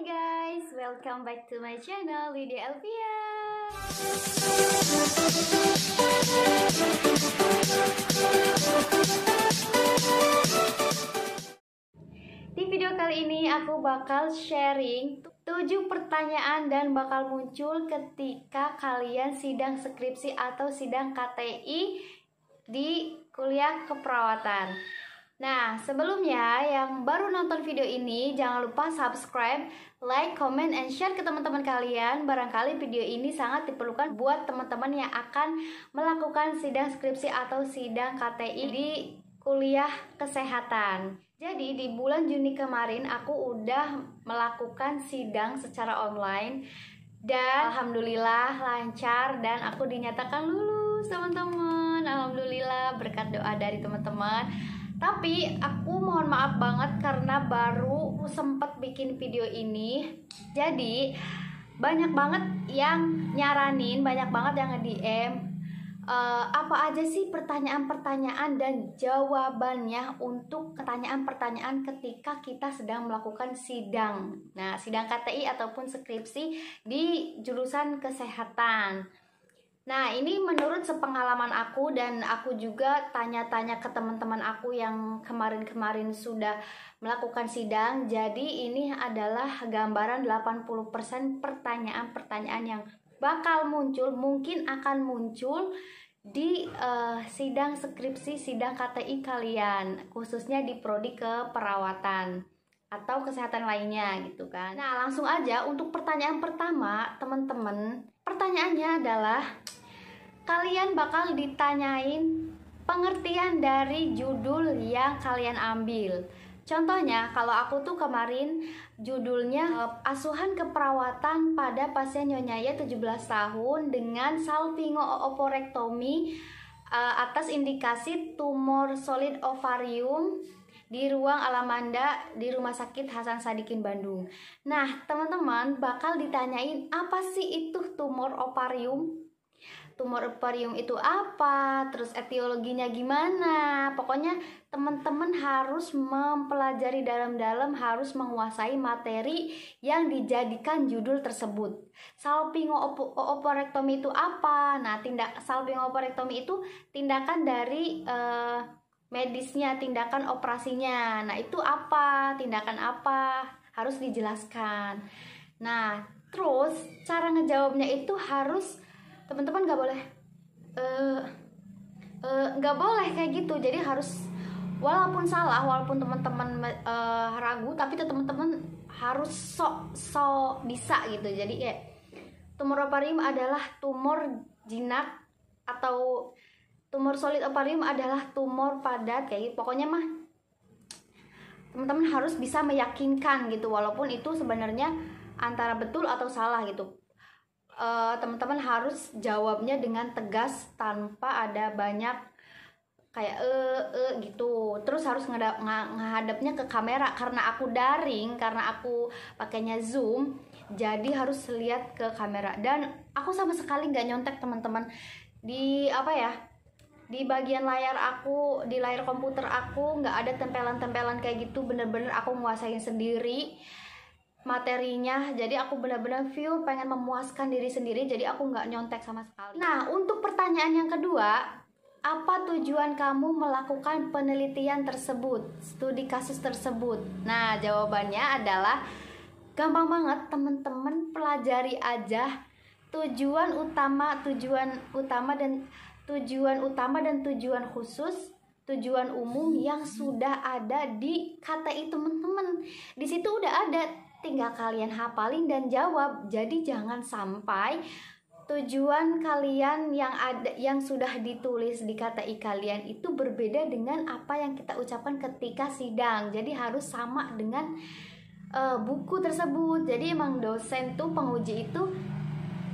guys, welcome back to my channel Lydia Elvia. Di video kali ini aku bakal sharing 7 pertanyaan dan bakal muncul ketika kalian sidang skripsi atau sidang KTI di kuliah keperawatan. Nah, sebelumnya yang baru nonton video ini jangan lupa subscribe, like, comment, and share ke teman-teman kalian. Barangkali video ini sangat diperlukan buat teman-teman yang akan melakukan sidang skripsi atau sidang KTI di kuliah kesehatan. Jadi di bulan Juni kemarin aku udah melakukan sidang secara online dan alhamdulillah lancar dan aku dinyatakan lulus teman-teman. Alhamdulillah berkat doa dari teman-teman tapi aku mohon maaf banget karena baru sempet bikin video ini. Jadi banyak banget yang nyaranin, banyak banget yang nge-DM uh, eh, apa aja sih pertanyaan-pertanyaan dan jawabannya untuk pertanyaan-pertanyaan ketika kita sedang melakukan sidang. Nah, sidang KTI ataupun skripsi di jurusan kesehatan. Nah, ini menurut sepengalaman aku dan aku juga tanya-tanya ke teman-teman aku yang kemarin-kemarin sudah melakukan sidang. Jadi ini adalah gambaran 80% pertanyaan-pertanyaan yang bakal muncul, mungkin akan muncul di uh, sidang skripsi sidang KTI kalian, khususnya di prodi keperawatan atau kesehatan lainnya gitu kan. Nah, langsung aja untuk pertanyaan pertama, teman-teman, pertanyaannya adalah kalian bakal ditanyain pengertian dari judul yang kalian ambil. Contohnya, kalau aku tuh kemarin judulnya eh, Asuhan Keperawatan pada Pasien Nyonya Ya 17 tahun dengan salpingo oporektomi eh, atas indikasi tumor solid ovarium di ruang Alamanda di Rumah Sakit Hasan Sadikin Bandung. Nah, teman-teman bakal ditanyain apa sih itu tumor ovarium? tumor eparium itu apa, terus etiologinya gimana. Pokoknya teman-teman harus mempelajari dalam-dalam, harus menguasai materi yang dijadikan judul tersebut. Salpingooporektomi itu apa? Nah, tindak salpingooporektomi itu tindakan dari uh, medisnya, tindakan operasinya. Nah, itu apa? Tindakan apa? Harus dijelaskan. Nah, terus cara ngejawabnya itu harus teman-teman nggak boleh eh, eh, nggak uh, uh, boleh kayak gitu jadi harus walaupun salah walaupun teman-teman uh, ragu tapi teman-teman harus sok sok bisa gitu jadi ya tumor ovarium adalah tumor jinak atau tumor solid ovarium adalah tumor padat kayak gitu. pokoknya mah teman-teman harus bisa meyakinkan gitu walaupun itu sebenarnya antara betul atau salah gitu uh, teman-teman harus jawabnya dengan tegas tanpa ada banyak kayak e, e gitu terus harus ngedap, ngehadapnya ke kamera karena aku daring karena aku pakainya zoom jadi harus lihat ke kamera dan aku sama sekali nggak nyontek teman-teman di apa ya di bagian layar aku di layar komputer aku nggak ada tempelan-tempelan kayak gitu bener-bener aku nguasain sendiri materinya jadi aku benar-benar feel pengen memuaskan diri sendiri jadi aku nggak nyontek sama sekali nah untuk pertanyaan yang kedua apa tujuan kamu melakukan penelitian tersebut studi kasus tersebut nah jawabannya adalah gampang banget teman-teman pelajari aja tujuan utama tujuan utama dan tujuan utama dan tujuan khusus tujuan umum yang sudah ada di kata itu teman-teman di situ udah ada tinggal kalian hafalin dan jawab. Jadi jangan sampai tujuan kalian yang ada yang sudah ditulis di KTI kalian itu berbeda dengan apa yang kita ucapkan ketika sidang. Jadi harus sama dengan uh, buku tersebut. Jadi emang dosen tuh penguji itu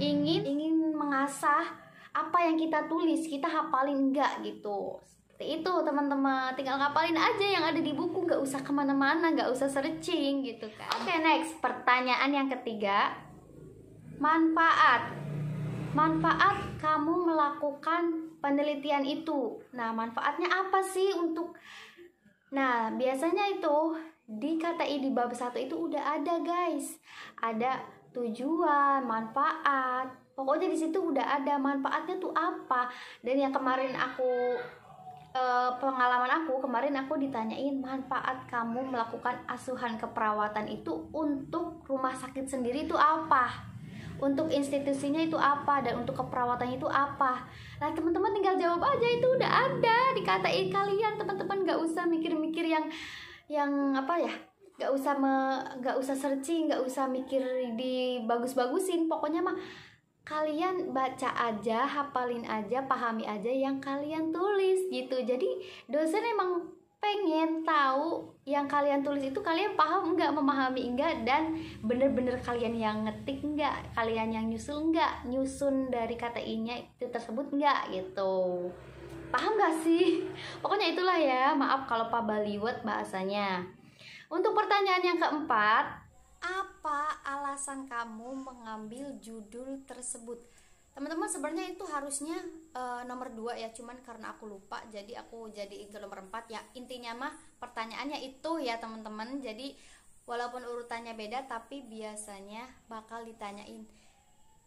ingin ingin mengasah apa yang kita tulis, kita hafalin enggak gitu itu teman-teman tinggal ngapalin aja yang ada di buku nggak usah kemana-mana nggak usah searching gitu kan oke okay, next pertanyaan yang ketiga manfaat manfaat kamu melakukan penelitian itu nah manfaatnya apa sih untuk nah biasanya itu di KTI di bab satu itu udah ada guys ada tujuan manfaat pokoknya di situ udah ada manfaatnya tuh apa dan yang kemarin aku uh, pengalaman aku kemarin aku ditanyain manfaat kamu melakukan asuhan keperawatan itu untuk rumah sakit sendiri itu apa untuk institusinya itu apa dan untuk keperawatan itu apa nah teman-teman tinggal jawab aja itu udah ada dikatain kalian teman-teman nggak usah mikir-mikir yang yang apa ya nggak usah me nggak usah searching nggak usah mikir di bagus-bagusin pokoknya mah kalian baca aja, hafalin aja, pahami aja yang kalian tulis gitu. Jadi dosen emang pengen tahu yang kalian tulis itu kalian paham nggak memahami enggak dan bener-bener kalian yang ngetik nggak kalian yang nyusul nggak nyusun dari kata inya itu tersebut nggak gitu paham nggak sih pokoknya itulah ya maaf kalau pak pabaliwet bahasanya untuk pertanyaan yang keempat apa alasan kamu mengambil judul tersebut teman-teman sebenarnya itu harusnya uh, nomor dua ya cuman karena aku lupa jadi aku jadi itu nomor empat ya intinya mah pertanyaannya itu ya teman-teman jadi walaupun urutannya beda tapi biasanya bakal ditanyain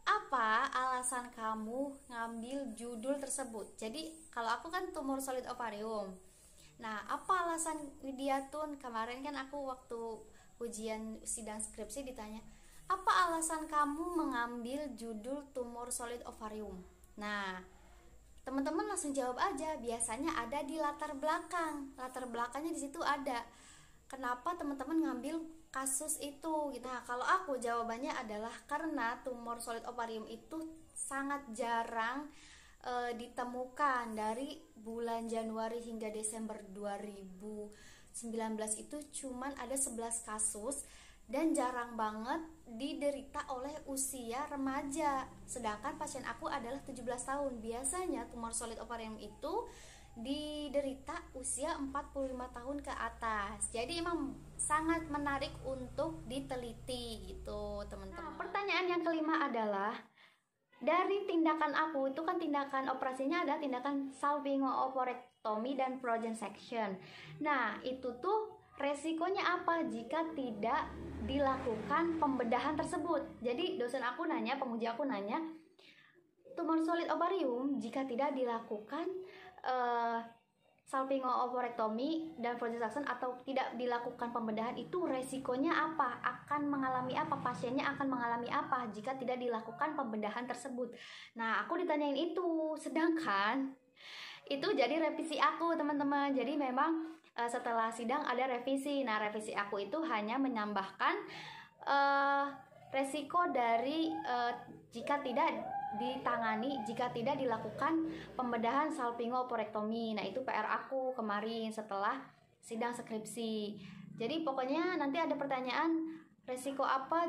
apa alasan kamu ngambil judul tersebut jadi kalau aku kan tumor solid ovarium nah apa alasan Widiatun kemarin kan aku waktu ujian sidang skripsi ditanya apa alasan kamu mengambil judul tumor solid ovarium nah teman-teman langsung jawab aja biasanya ada di latar belakang latar belakangnya di situ ada kenapa teman-teman ngambil kasus itu gitu nah kalau aku jawabannya adalah karena tumor solid ovarium itu sangat jarang e, ditemukan dari bulan Januari hingga Desember 2000 19 itu cuman ada 11 kasus dan jarang banget diderita oleh usia remaja. Sedangkan pasien aku adalah 17 tahun. Biasanya tumor solid ovarium itu diderita usia 45 tahun ke atas. Jadi emang sangat menarik untuk diteliti gitu, teman-teman. Nah, pertanyaan yang kelima adalah dari tindakan aku itu kan tindakan operasinya ada tindakan salpingo tommy dan frozen section. Nah, itu tuh resikonya apa jika tidak dilakukan pembedahan tersebut? Jadi dosen aku nanya, penguji aku nanya, tumor solid ovarium jika tidak dilakukan uh, salpingo ovorektomi dan frozen section atau tidak dilakukan pembedahan itu resikonya apa? Akan mengalami apa? Pasiennya akan mengalami apa jika tidak dilakukan pembedahan tersebut? Nah, aku ditanyain itu. Sedangkan itu jadi revisi aku teman-teman jadi memang uh, setelah sidang ada revisi nah revisi aku itu hanya menambahkan uh, resiko dari uh, jika tidak ditangani jika tidak dilakukan pembedahan salpingoporektomi nah itu PR aku kemarin setelah sidang skripsi jadi pokoknya nanti ada pertanyaan resiko apa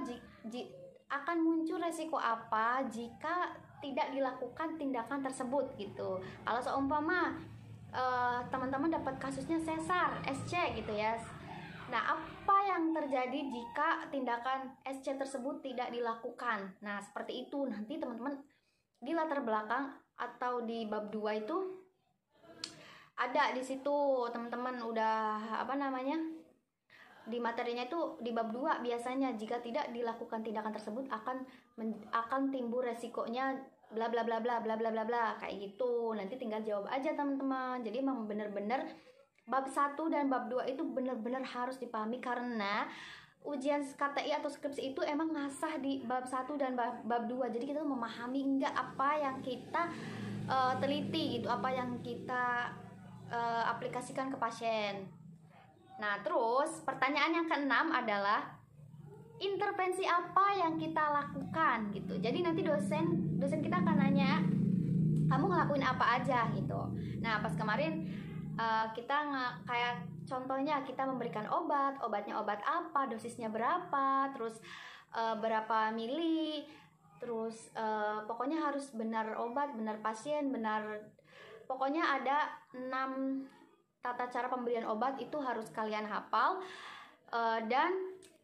akan muncul resiko apa jika tidak dilakukan tindakan tersebut gitu. Kalau seumpama uh, teman-teman dapat kasusnya sesar SC gitu ya. Nah, apa yang terjadi jika tindakan SC tersebut tidak dilakukan? Nah, seperti itu nanti teman-teman di latar belakang atau di bab 2 itu ada di situ teman-teman udah apa namanya? di materinya itu di bab 2 biasanya jika tidak dilakukan tindakan tersebut akan men, akan timbul resikonya bla bla bla bla bla bla bla bla kayak gitu. Nanti tinggal jawab aja teman-teman. Jadi memang benar-benar bab 1 dan bab 2 itu benar-benar harus dipahami karena ujian KTI atau skripsi itu emang ngasah di bab 1 dan bab, bab 2. Jadi kita memahami enggak apa yang kita uh, teliti gitu, apa yang kita uh, aplikasikan ke pasien. Nah, terus pertanyaan yang keenam adalah intervensi apa yang kita lakukan gitu. Jadi nanti dosen dosen kita akan nanya kamu ngelakuin apa aja gitu. Nah, pas kemarin uh, kita nggak kayak contohnya kita memberikan obat, obatnya obat apa, dosisnya berapa, terus uh, berapa mili, terus uh, pokoknya harus benar obat, benar pasien, benar pokoknya ada 6 tata cara pemberian obat itu harus kalian hafal uh, dan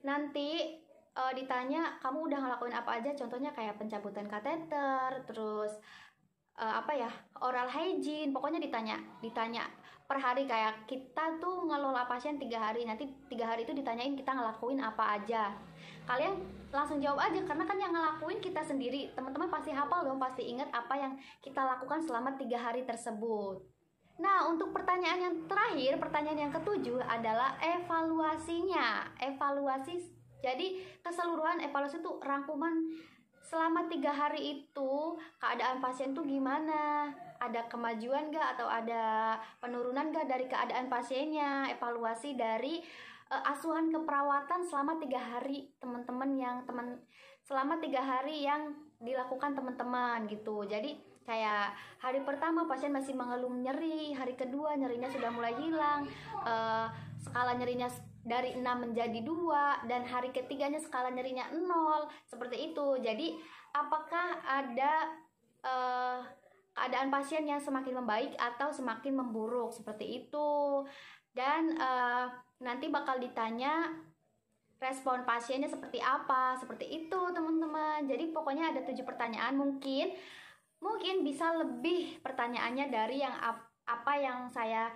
nanti uh, ditanya kamu udah ngelakuin apa aja contohnya kayak pencabutan kateter terus uh, apa ya oral hygiene pokoknya ditanya ditanya per hari kayak kita tuh ngelola pasien tiga hari nanti tiga hari itu ditanyain kita ngelakuin apa aja kalian langsung jawab aja karena kan yang ngelakuin kita sendiri teman-teman pasti hafal dong pasti inget apa yang kita lakukan selama tiga hari tersebut Nah, untuk pertanyaan yang terakhir, pertanyaan yang ketujuh adalah evaluasinya. Evaluasi, jadi keseluruhan evaluasi itu rangkuman selama tiga hari itu keadaan pasien tuh gimana? Ada kemajuan gak atau ada penurunan gak dari keadaan pasiennya? Evaluasi dari uh, asuhan keperawatan selama tiga hari teman-teman yang teman selama tiga hari yang dilakukan teman-teman gitu jadi kayak hari pertama pasien masih mengeluh nyeri hari kedua nyerinya sudah mulai hilang uh, skala nyerinya dari 6 menjadi dua dan hari ketiganya skala nyerinya nol seperti itu jadi apakah ada uh, keadaan pasien yang semakin membaik atau semakin memburuk seperti itu dan uh, nanti bakal ditanya respon pasiennya seperti apa seperti itu teman-teman jadi pokoknya ada tujuh pertanyaan mungkin mungkin bisa lebih pertanyaannya dari yang ap apa yang saya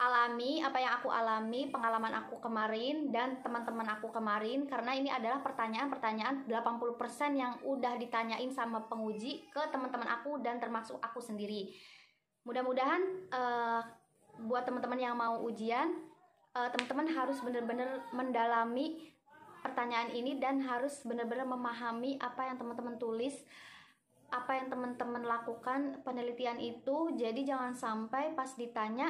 alami apa yang aku alami pengalaman aku kemarin dan teman-teman aku kemarin karena ini adalah pertanyaan-pertanyaan 80% yang udah ditanyain sama penguji ke teman-teman aku dan termasuk aku sendiri mudah-mudahan uh, buat teman-teman yang mau ujian teman eh, teman-teman harus benar-benar mendalami pertanyaan ini dan harus benar-benar memahami apa yang teman-teman tulis apa yang teman-teman lakukan penelitian itu jadi jangan sampai pas ditanya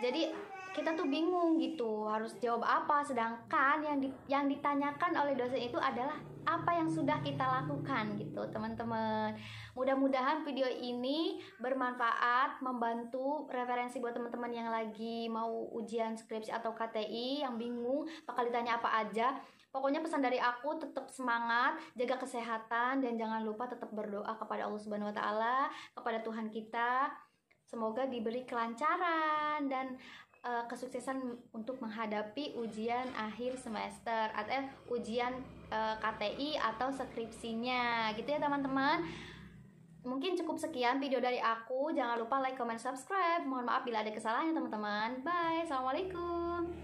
jadi kita tuh bingung gitu harus jawab apa sedangkan yang di, yang ditanyakan oleh dosen itu adalah apa yang sudah kita lakukan gitu teman-teman mudah-mudahan video ini bermanfaat membantu referensi buat teman-teman yang lagi mau ujian skripsi atau KTI yang bingung bakal ditanya apa aja Pokoknya pesan dari aku tetap semangat, jaga kesehatan dan jangan lupa tetap berdoa kepada Allah Subhanahu wa taala, kepada Tuhan kita. Semoga diberi kelancaran dan uh, kesuksesan untuk menghadapi ujian akhir semester atau eh, ujian uh, KTI atau skripsinya gitu ya teman-teman mungkin cukup sekian video dari aku jangan lupa like comment subscribe mohon maaf bila ada kesalahan ya, teman-teman bye assalamualaikum